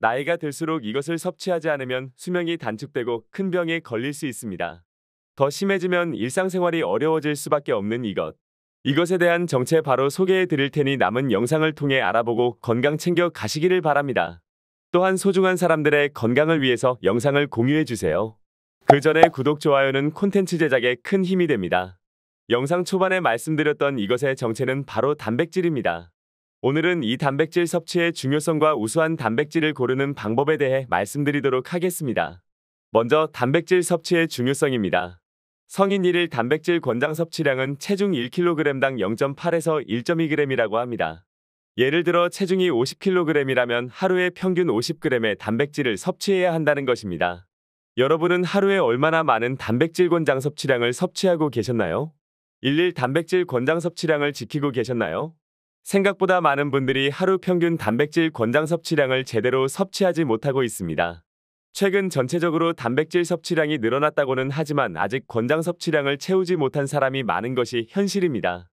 나이가 들수록 이것을 섭취하지 않으면 수명이 단축되고 큰 병에 걸릴 수 있습니다. 더 심해지면 일상생활이 어려워질 수밖에 없는 이것. 이것에 대한 정체 바로 소개해 드릴 테니 남은 영상을 통해 알아보고 건강 챙겨 가시기를 바랍니다. 또한 소중한 사람들의 건강을 위해서 영상을 공유해 주세요. 그 전에 구독, 좋아요는 콘텐츠 제작에 큰 힘이 됩니다. 영상 초반에 말씀드렸던 이것의 정체는 바로 단백질입니다. 오늘은 이 단백질 섭취의 중요성과 우수한 단백질을 고르는 방법에 대해 말씀드리도록 하겠습니다. 먼저 단백질 섭취의 중요성입니다. 성인 1일 단백질 권장 섭취량은 체중 1kg당 0.8에서 1.2g이라고 합니다. 예를 들어 체중이 50kg이라면 하루에 평균 50g의 단백질을 섭취해야 한다는 것입니다. 여러분은 하루에 얼마나 많은 단백질 권장 섭취량을 섭취하고 계셨나요? 1일 단백질 권장 섭취량을 지키고 계셨나요? 생각보다 많은 분들이 하루 평균 단백질 권장 섭취량을 제대로 섭취하지 못하고 있습니다. 최근 전체적으로 단백질 섭취량이 늘어났다고는 하지만 아직 권장 섭취량을 채우지 못한 사람이 많은 것이 현실입니다.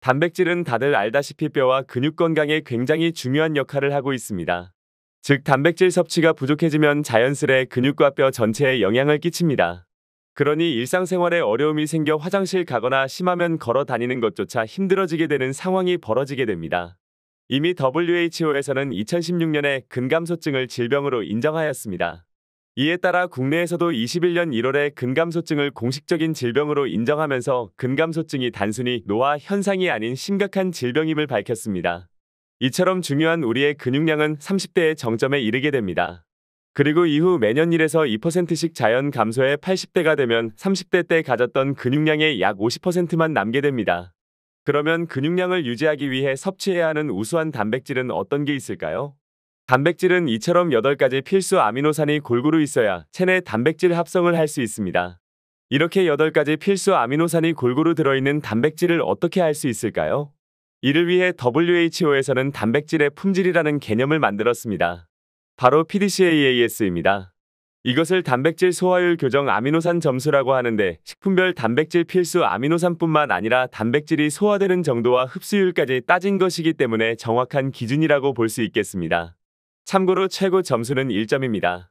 단백질은 다들 알다시피 뼈와 근육 건강에 굉장히 중요한 역할을 하고 있습니다. 즉 단백질 섭취가 부족해지면 자연스레 근육과 뼈 전체에 영향을 끼칩니다. 그러니 일상생활에 어려움이 생겨 화장실 가거나 심하면 걸어 다니는 것조차 힘들어지게 되는 상황이 벌어지게 됩니다. 이미 WHO에서는 2016년에 근감소증을 질병으로 인정하였습니다. 이에 따라 국내에서도 21년 1월에 근감소증을 공식적인 질병으로 인정하면서 근감소증이 단순히 노화 현상이 아닌 심각한 질병임을 밝혔습니다. 이처럼 중요한 우리의 근육량은 30대의 정점에 이르게 됩니다. 그리고 이후 매년 1에서 2%씩 자연 감소해 80대가 되면 30대 때 가졌던 근육량의 약 50%만 남게 됩니다. 그러면 근육량을 유지하기 위해 섭취해야 하는 우수한 단백질은 어떤 게 있을까요? 단백질은 이처럼 8가지 필수 아미노산이 골고루 있어야 체내 단백질 합성을 할 수 있습니다. 이렇게 8가지 필수 아미노산이 골고루 들어있는 단백질을 어떻게 할 수 있을까요? 이를 위해 WHO에서는 단백질의 품질이라는 개념을 만들었습니다. 바로 PDCAAS입니다. 이것을 단백질 소화율 교정 아미노산 점수라고 하는데 식품별 단백질 필수 아미노산뿐만 아니라 단백질이 소화되는 정도와 흡수율까지 따진 것이기 때문에 정확한 기준이라고 볼 수 있겠습니다. 참고로 최고 점수는 1점입니다.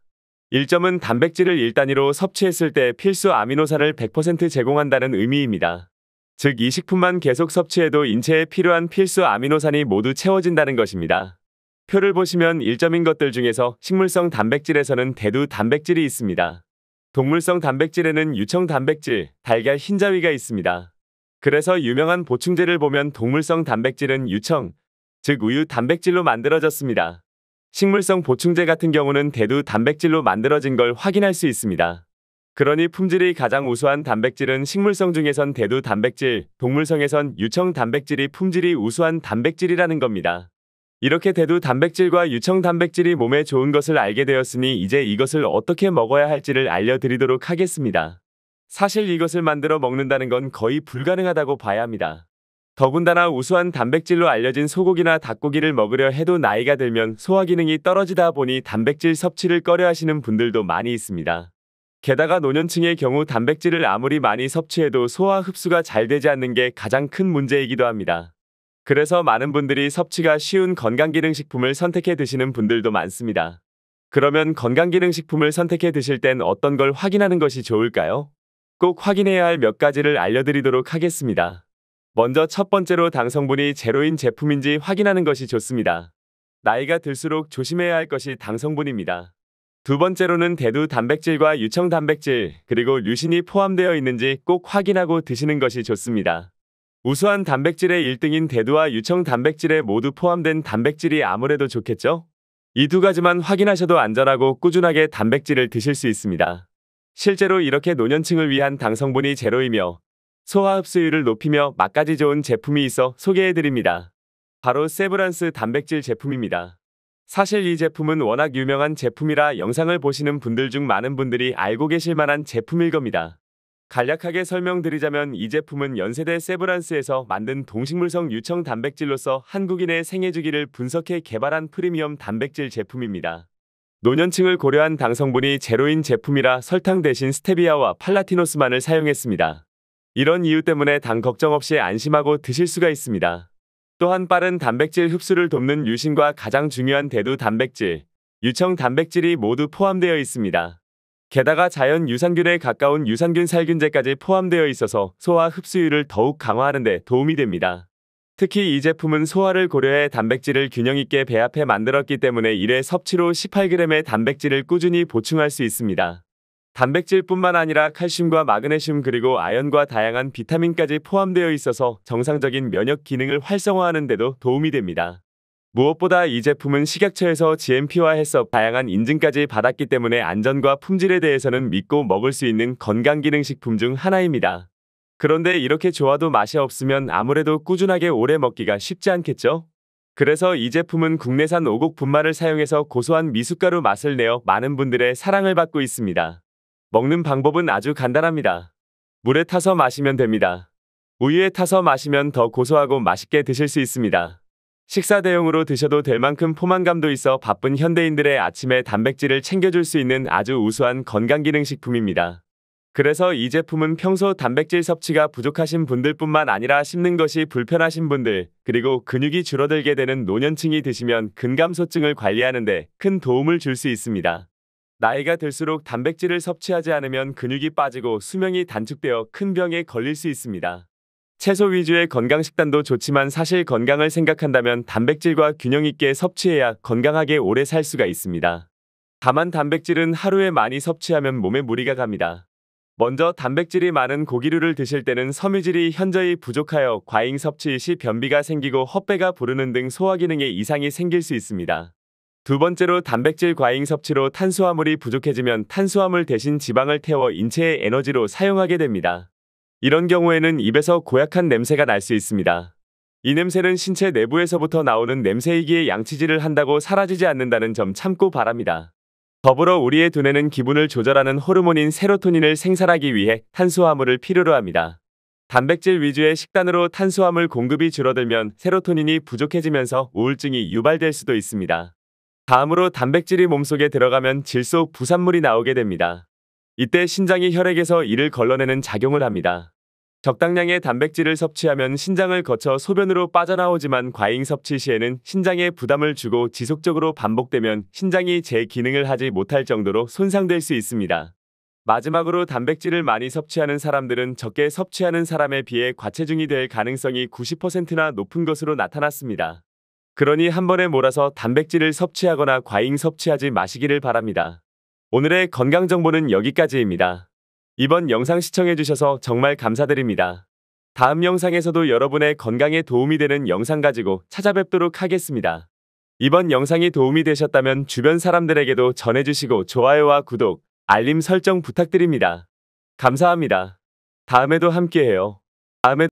1점은 단백질을 1단위로 섭취했을 때 필수 아미노산을 100% 제공한다는 의미입니다. 즉 이 식품만 계속 섭취해도 인체에 필요한 필수 아미노산이 모두 채워진다는 것입니다. 표를 보시면 1점인 것들 중에서 식물성 단백질에서는 대두 단백질이 있습니다. 동물성 단백질에는 유청 단백질, 달걀 흰자위가 있습니다. 그래서 유명한 보충제를 보면 동물성 단백질은 유청, 즉 우유 단백질로 만들어졌습니다. 식물성 보충제 같은 경우는 대두 단백질로 만들어진 걸 확인할 수 있습니다. 그러니 품질이 가장 우수한 단백질은 식물성 중에선 대두 단백질, 동물성에선 유청 단백질이 품질이 우수한 단백질이라는 겁니다. 이렇게 대두 단백질과 유청 단백질이 몸에 좋은 것을 알게 되었으니 이제 이것을 어떻게 먹어야 할지를 알려드리도록 하겠습니다. 사실 이것을 만들어 먹는다는 건 거의 불가능하다고 봐야 합니다. 더군다나 우수한 단백질로 알려진 소고기나 닭고기를 먹으려 해도 나이가 들면 소화 기능이 떨어지다 보니 단백질 섭취를 꺼려 하시는 분들도 많이 있습니다. 게다가 노년층의 경우 단백질을 아무리 많이 섭취해도 소화 흡수가 잘 되지 않는 게 가장 큰 문제이기도 합니다. 그래서 많은 분들이 섭취가 쉬운 건강기능식품을 선택해 드시는 분들도 많습니다. 그러면 건강기능식품을 선택해 드실 땐 어떤 걸 확인하는 것이 좋을까요? 꼭 확인해야 할 몇 가지를 알려드리도록 하겠습니다. 먼저 첫 번째로 당성분이 제로인 제품인지 확인하는 것이 좋습니다. 나이가 들수록 조심해야 할 것이 당성분입니다. 두 번째로는 대두 단백질과 유청 단백질, 그리고 류신이 포함되어 있는지 꼭 확인하고 드시는 것이 좋습니다. 우수한 단백질의 1등인 대두와 유청 단백질에 모두 포함된 단백질이 아무래도 좋겠죠? 이 두 가지만 확인하셔도 안전하고 꾸준하게 단백질을 드실 수 있습니다. 실제로 이렇게 노년층을 위한 당성분이 제로이며 소화 흡수율을 높이며 맛까지 좋은 제품이 있어 소개해드립니다. 바로 세브란스 단백질 제품입니다. 사실 이 제품은 워낙 유명한 제품이라 영상을 보시는 분들 중 많은 분들이 알고 계실 만한 제품일 겁니다. 간략하게 설명드리자면 이 제품은 연세대 세브란스에서 만든 동식물성 유청 단백질로서 한국인의 생애 주기를 분석해 개발한 프리미엄 단백질 제품입니다. 노년층을 고려한 당성분이 제로인 제품이라 설탕 대신 스테비아와 팔라티노스만을 사용했습니다. 이런 이유 때문에 당 걱정 없이 안심하고 드실 수가 있습니다. 또한 빠른 단백질 흡수를 돕는 유신과 가장 중요한 대두 단백질, 유청 단백질이 모두 포함되어 있습니다. 게다가 자연 유산균에 가까운 유산균 살균제까지 포함되어 있어서 소화 흡수율을 더욱 강화하는 데 도움이 됩니다. 특히 이 제품은 소화를 고려해 단백질을 균형 있게 배합해 만들었기 때문에 1회 섭취로 18g의 단백질을 꾸준히 보충할 수 있습니다. 단백질뿐만 아니라 칼슘과 마그네슘 그리고 아연과 다양한 비타민까지 포함되어 있어서 정상적인 면역 기능을 활성화하는 데도 도움이 됩니다. 무엇보다 이 제품은 식약처에서 GMP화해서 다양한 인증까지 받았기 때문에 안전과 품질에 대해서는 믿고 먹을 수 있는 건강기능식품 중 하나입니다. 그런데 이렇게 좋아도 맛이 없으면 아무래도 꾸준하게 오래 먹기가 쉽지 않겠죠? 그래서 이 제품은 국내산 오곡 분말을 사용해서 고소한 미숫가루 맛을 내어 많은 분들의 사랑을 받고 있습니다. 먹는 방법은 아주 간단합니다. 물에 타서 마시면 됩니다. 우유에 타서 마시면 더 고소하고 맛있게 드실 수 있습니다. 식사 대용으로 드셔도 될 만큼 포만감도 있어 바쁜 현대인들의 아침에 단백질을 챙겨줄 수 있는 아주 우수한 건강기능식품입니다. 그래서 이 제품은 평소 단백질 섭취가 부족하신 분들뿐만 아니라 씹는 것이 불편하신 분들, 그리고 근육이 줄어들게 되는 노년층이 드시면 근감소증을 관리하는데 큰 도움을 줄 수 있습니다. 나이가 들수록 단백질을 섭취하지 않으면 근육이 빠지고 수명이 단축되어 큰 병에 걸릴 수 있습니다. 채소 위주의 건강식단도 좋지만 사실 건강을 생각한다면 단백질과 균형 있게 섭취해야 건강하게 오래 살 수가 있습니다. 다만 단백질은 하루에 많이 섭취하면 몸에 무리가 갑니다. 먼저 단백질이 많은 고기류를 드실 때는 섬유질이 현저히 부족하여 과잉 섭취 시 변비가 생기고 헛배가 부르는 등 소화 기능에 이상이 생길 수 있습니다. 두 번째로 단백질 과잉 섭취로 탄수화물이 부족해지면 탄수화물 대신 지방을 태워 인체의 에너지로 사용하게 됩니다. 이런 경우에는 입에서 고약한 냄새가 날 수 있습니다. 이 냄새는 신체 내부에서부터 나오는 냄새이기에 양치질을 한다고 사라지지 않는다는 점 참고 바랍니다. 더불어 우리의 두뇌는 기분을 조절하는 호르몬인 세로토닌을 생산하기 위해 탄수화물을 필요로 합니다. 단백질 위주의 식단으로 탄수화물 공급이 줄어들면 세로토닌이 부족해지면서 우울증이 유발될 수도 있습니다. 다음으로 단백질이 몸속에 들어가면 질소 부산물이 나오게 됩니다. 이때 신장이 혈액에서 이를 걸러내는 작용을 합니다. 적당량의 단백질을 섭취하면 신장을 거쳐 소변으로 빠져나오지만 과잉 섭취 시에는 신장에 부담을 주고 지속적으로 반복되면 신장이 제 기능을 하지 못할 정도로 손상될 수 있습니다. 마지막으로 단백질을 많이 섭취하는 사람들은 적게 섭취하는 사람에 비해 과체중이 될 가능성이 90%나 높은 것으로 나타났습니다. 그러니 한 번에 몰아서 단백질을 섭취하거나 과잉 섭취하지 마시기를 바랍니다. 오늘의 건강정보는 여기까지입니다. 이번 영상 시청해주셔서 정말 감사드립니다. 다음 영상에서도 여러분의 건강에 도움이 되는 영상 가지고 찾아뵙도록 하겠습니다. 이번 영상이 도움이 되셨다면 주변 사람들에게도 전해주시고 좋아요와 구독, 알림 설정 부탁드립니다. 감사합니다. 다음에도 함께해요. 다음에